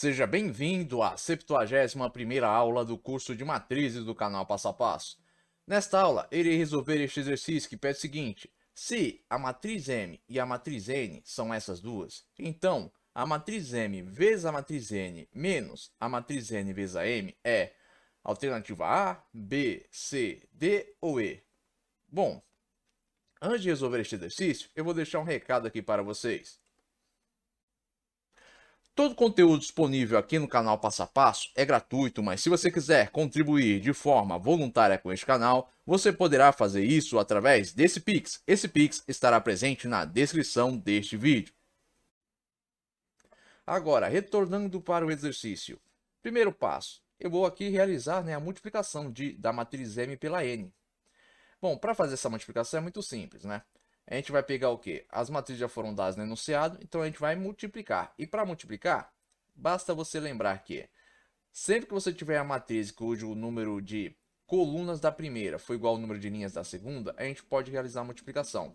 Seja bem-vindo à 71 aula do curso de matrizes do canal Passo a Passo. Nesta aula, irei resolver este exercício que pede o seguinte. Se a matriz M e a matriz N são essas duas, então a matriz M vezes a matriz N menos a matriz N vezes a M é alternativa A, B, C, D ou E? Bom, antes de resolver este exercício, eu vou deixar um recado aqui para vocês. Todo o conteúdo disponível aqui no canal Passo a Passo é gratuito, mas se você quiser contribuir de forma voluntária com este canal, você poderá fazer isso através desse Pix. Esse Pix estará presente na descrição deste vídeo. Agora, retornando para o exercício. Primeiro passo, eu vou aqui realizar né, a multiplicação de, da matriz M pela N. Bom, para fazer essa multiplicação é muito simples, né? a gente vai pegar o quê? As matrizes já foram dadas no enunciado, então a gente vai multiplicar. E para multiplicar, basta você lembrar que sempre que você tiver a matriz cujo número de colunas da primeira foi igual ao número de linhas da segunda, a gente pode realizar a multiplicação.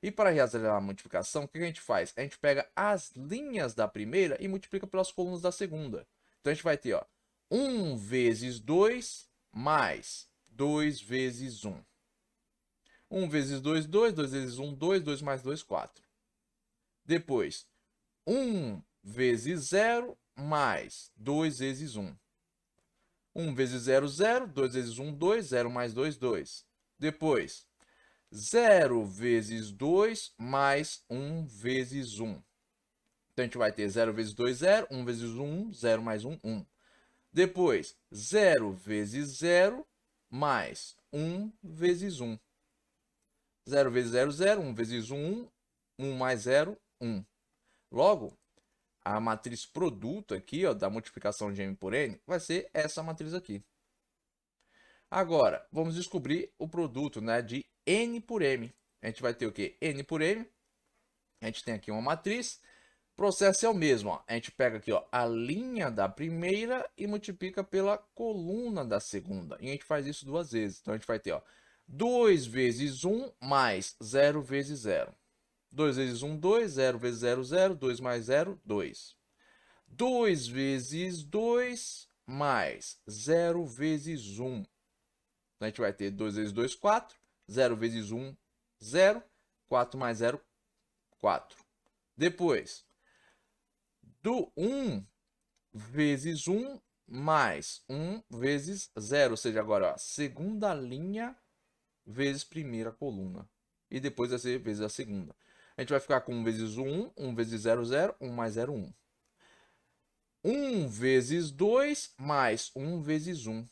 E para realizar a multiplicação, o que a gente faz? A gente pega as linhas da primeira e multiplica pelas colunas da segunda. Então a gente vai ter ó, 1 vezes 2 mais 2 vezes 1. 1 vezes 2, 2. 2 vezes 1, 2. 2 mais 2, 4. Depois, 1 vezes 0 mais 2 vezes 1. 1 vezes 0, 0. 2 vezes 1, 2. 0 mais 2, 2. Depois, 0 vezes 2 mais 1 vezes 1. Então, a gente vai ter 0 vezes 2, 0. 1 vezes 1, 1. 0 mais 1, 1. Depois, 0 vezes 0 mais 1 vezes 1. 0 vezes 0, 0. 1 vezes 1, 1. 1 mais 0, 1. Logo, a matriz produto aqui, ó, da multiplicação de M por N, vai ser essa matriz aqui. Agora, vamos descobrir o produto né, de N por M. A gente vai ter o quê? N por M. A gente tem aqui uma matriz. O processo é o mesmo. Ó. A gente pega aqui ó, a linha da primeira e multiplica pela coluna da segunda. E a gente faz isso duas vezes. Então, a gente vai ter ó, 2 vezes 1 mais 0 vezes 0. 2 vezes 1, 2. 0 vezes 0, 0. 2 mais 0, 2. 2 vezes 2 mais 0 vezes 1. Então, a gente vai ter 2 vezes 2, 4. 0 vezes 1, 0. 4 mais 0, 4. Depois, do 1 vezes 1 mais 1 vezes 0. Ou seja, agora, a segunda linha vezes primeira coluna. E depois vai ser vezes a segunda. A gente vai ficar com 1 vezes 1, 1 vezes 0, 0, 1 mais 0, 1. 1 vezes 2 mais 1 vezes 1.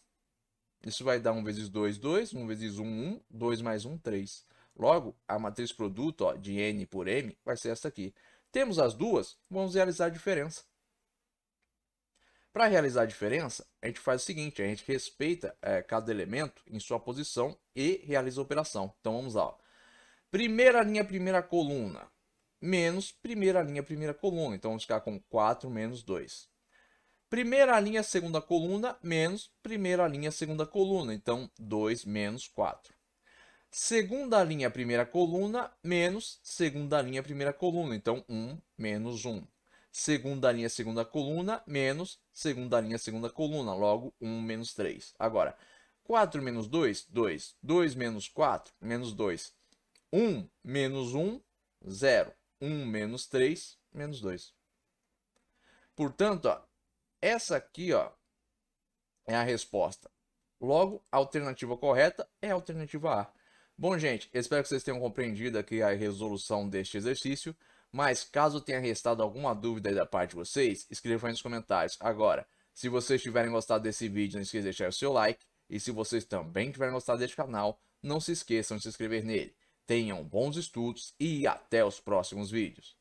Isso vai dar 1 vezes 2, 2, 1 vezes 1, 1, 2 mais 1, 3. Logo, a matriz produto ó, de N por M vai ser essa aqui. Temos as duas, vamos realizar a diferença. Para realizar a diferença, a gente faz o seguinte: a gente respeita é, cada elemento em sua posição e realiza a operação. Então vamos lá. Primeira linha, primeira coluna, menos primeira linha, primeira coluna. Então vamos ficar com 4 menos 2. Primeira linha, segunda coluna, menos primeira linha, segunda coluna. Então 2 menos 4. Segunda linha, primeira coluna, menos segunda linha, primeira coluna. Então 1 menos 1 segunda linha, segunda coluna, menos segunda linha, segunda coluna, logo 1 menos 3. Agora, 4 menos 2, 2. 2 menos 4, menos 2. 1 menos 1, 0. 1 menos 3, menos 2. Portanto, ó, essa aqui ó, é a resposta. Logo, a alternativa correta é a alternativa A. Bom, gente, espero que vocês tenham compreendido aqui a resolução deste exercício. Mas caso tenha restado alguma dúvida da parte de vocês, escrevam aí nos comentários. Agora, se vocês tiverem gostado desse vídeo, não esqueça de deixar o seu like. E se vocês também tiverem gostado deste canal, não se esqueçam de se inscrever nele. Tenham bons estudos e até os próximos vídeos.